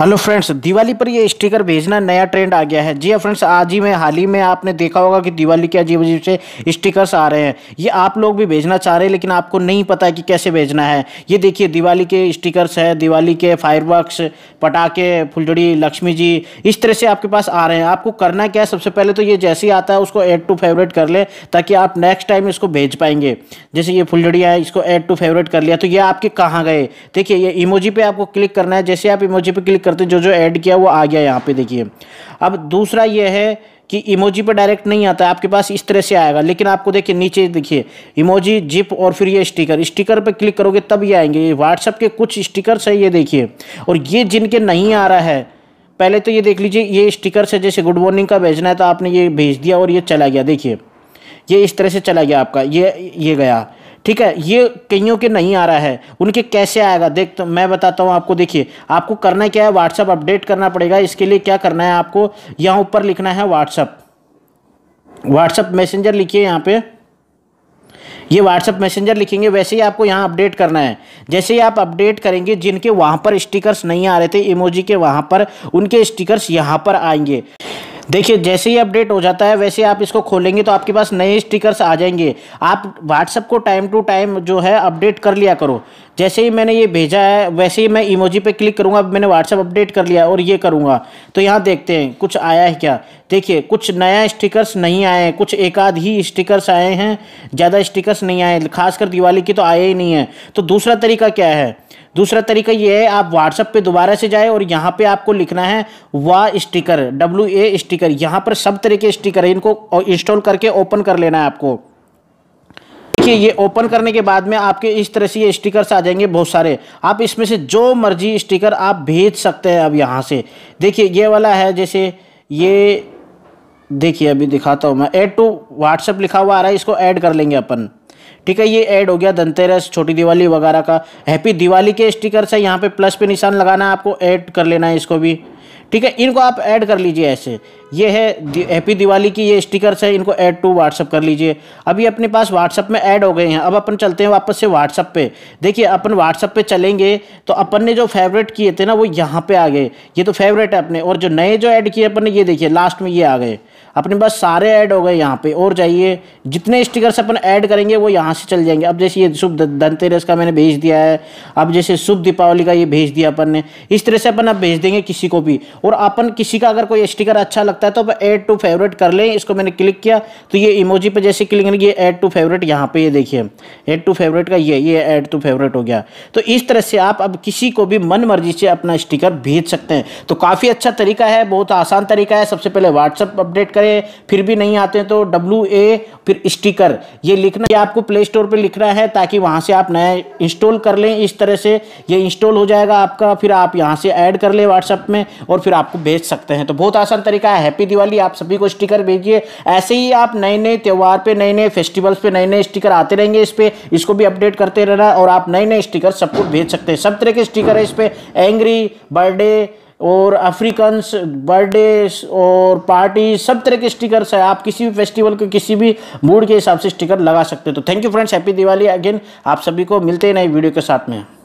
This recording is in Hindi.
हेलो फ्रेंड्स दिवाली पर ये स्टिकर भेजना नया ट्रेंड आ गया है जी हाँ फ्रेंड्स आज ही में हाल ही में आपने देखा होगा कि दिवाली के अजीब अजीब से स्टिकर्स आ रहे हैं ये आप लोग भी भेजना चाह रहे हैं लेकिन आपको नहीं पता है कि कैसे भेजना है ये देखिए दिवाली के स्टिकर्स है दिवाली के फायरवर्क्स पटाखे फुलझड़ी लक्ष्मी जी इस तरह से आपके पास आ रहे हैं आपको करना क्या है सबसे पहले तो ये जैसे ही आता है उसको एड टू फेवरेट कर लें ताकि आप नेक्स्ट टाइम इसको भेज पाएंगे जैसे ये फुलझड़ियाँ है इसको एड टू फेवरेट कर लिया तो ये आपके कहाँ गए देखिए ये इमोजी पर आपको क्लिक करना है जैसे आप इमोजी पर क्लिक क्लिक करते जो जो ऐड किया वो आ गया यहाँ पे देखिए अब दूसरा ये है कि इमोजी पर डायरेक्ट नहीं आता आपके पास इस तरह से आएगा लेकिन आपको देखिए नीचे देखिए इमोजी जिप और फिर ये स्टिकर स्टिकर पर क्लिक करोगे तब ये आएंगे व्हाट्सअप के कुछ स्टिकर्स है ये देखिए और ये जिनके नहीं आ रहा है पहले तो ये देख लीजिए ये स्टिकर से जैसे गुड मॉर्निंग का भेजना है तो आपने ये भेज दिया और ये चला गया देखिए ये इस तरह से चला गया आपका ये ये गया ठीक है ये कईयों के नहीं आ रहा है उनके कैसे आएगा देख तो मैं बताता हूँ आपको देखिए आपको करना क्या है व्हाट्सअप अपडेट करना पड़ेगा इसके लिए क्या करना है आपको यहाँ ऊपर लिखना है व्हाट्सअप व्हाट्सअप मैसेंजर लिखिए यहाँ पे ये व्हाट्सअप मैसेंजर लिखेंगे वैसे ही आपको यहाँ अपडेट करना है जैसे ही आप अपडेट करेंगे जिनके वहाँ पर स्टिकर्स नहीं आ रहे थे इमोजी के वहाँ पर उनके स्टिकर्स यहाँ पर आएंगे देखिए जैसे ही अपडेट हो जाता है वैसे आप इसको खोलेंगे तो आपके पास नए स्टिकर्स आ जाएंगे आप व्हाट्सअप को टाइम टू टाइम जो है अपडेट कर लिया करो जैसे ही मैंने ये भेजा है वैसे ही मैं इमोजी पे क्लिक करूँगा मैंने व्हाट्सअप अपडेट कर लिया और ये करूँगा तो यहाँ देखते हैं कुछ आया है क्या देखिए कुछ नया स्टिकर्स नहीं आए हैं कुछ एक आध ही स्टिकर्स आए हैं ज़्यादा स्टिकर्स नहीं आए खासकर दिवाली की तो आए ही नहीं है तो दूसरा तरीका क्या है दूसरा तरीका ये है आप व्हाट्सअप पे दोबारा से जाए और यहाँ पे आपको लिखना है वाह स्टिकर डब्ल्यू ए स्टिकर यहाँ पर सब तरह के स्टिकर है इनको इंस्टॉल करके ओपन कर लेना है आपको देखिए ये ओपन करने के बाद में आपके इस तरह से ये स्टिकर्स आ जाएंगे बहुत सारे आप इसमें से जो मर्जी स्टिकर आप भेज सकते हैं अब यहाँ से देखिए ये वाला है जैसे ये देखिए अभी दिखाता हूँ मैं ऐड टू व्हाट्सअप लिखा हुआ आ रहा है इसको ऐड कर लेंगे अपन ठीक है ये ऐड हो गया धनतेरस छोटी दिवाली वगैरह का हैप्पी दिवाली के स्टिकर्स है यहाँ पे प्लस पे निशान लगाना है आपको ऐड कर लेना है इसको भी ठीक है इनको आप ऐड कर लीजिए ऐसे ये है हैप्पी दिवाली की ये स्टिकर्स है इनको ऐड टू व्हाट्सअप कर लीजिए अभी अपने पास व्हाट्सअप में ऐड हो गए हैं अब अपन चलते हैं वापस से व्हाट्सअप पे देखिए अपन व्हाट्सअप पे चलेंगे तो अपन ने जो फेवरेट किए थे ना वो यहाँ पे आ गए ये तो फेवरेट है अपने और जो नए जो ऐड किए अपन ने ये देखिए लास्ट में ये आ गए अपने पास सारे ऐड हो गए यहाँ पे और जाइए जितने स्टिकर्स अपन ऐड करेंगे वो यहाँ से चल जाएंगे अब जैसे ये शुभ धनतेरस का मैंने भेज दिया है अब जैसे शुभ दीपावली का ये भेज दिया अपन ने इस तरह से अपन अब भेज देंगे किसी को भी और अपन किसी का अगर कोई स्टिकर अच्छा लगता है तो अपन ऐड टू फेवरेट कर लें इसको मैंने क्लिक किया तो ये इमोजी पर जैसे क्लिक करेंगे ये ऐड टू फेवरेट यहाँ पे ये देखिए ऐड टू फेवरेट का ये ये ऐड टू फेवरेट हो गया तो इस तरह से आप अब किसी को भी मन मर्जी से अपना स्टिकर भेज सकते हैं तो काफ़ी अच्छा तरीका है बहुत आसान तरीका है सबसे पहले व्हाट्सअप अपडेट करें फिर भी नहीं आते तो डब्ल्यू ए फिर स्टिकर ये लिखना ये आपको प्ले स्टोर पर लिखना है ताकि वहाँ से आप नया इंस्टॉल कर लें इस तरह से ये इंस्टॉल हो जाएगा आपका फिर आप यहाँ से ऐड कर लें व्हाट्सअप में और फिर आपको भेज सकते हैं तो बहुत आसान तरीका है हैप्पी दिवाली आप सभी को स्टिकर भेजिए ऐसे ही आप नए नए त्यौहार पर नए नए फेस्टिवल्स पर नए नए स्टिकर आते रहेंगे इस पर इसको भी अपडेट करते रहना और आप नए नए स्टिकर सबको भेज सकते हैं सब तरह के स्टिकर है इस पर एंग्री बर्थडे और अफ्रीकन्स बर्थडे और पार्टी सब तरह के स्टिकर्स है आप किसी भी फेस्टिवल के किसी भी मूड के हिसाब से स्टिकर लगा सकते हो तो thank you friends happy Diwali again आप सभी को मिलते हैं नई वीडियो के साथ में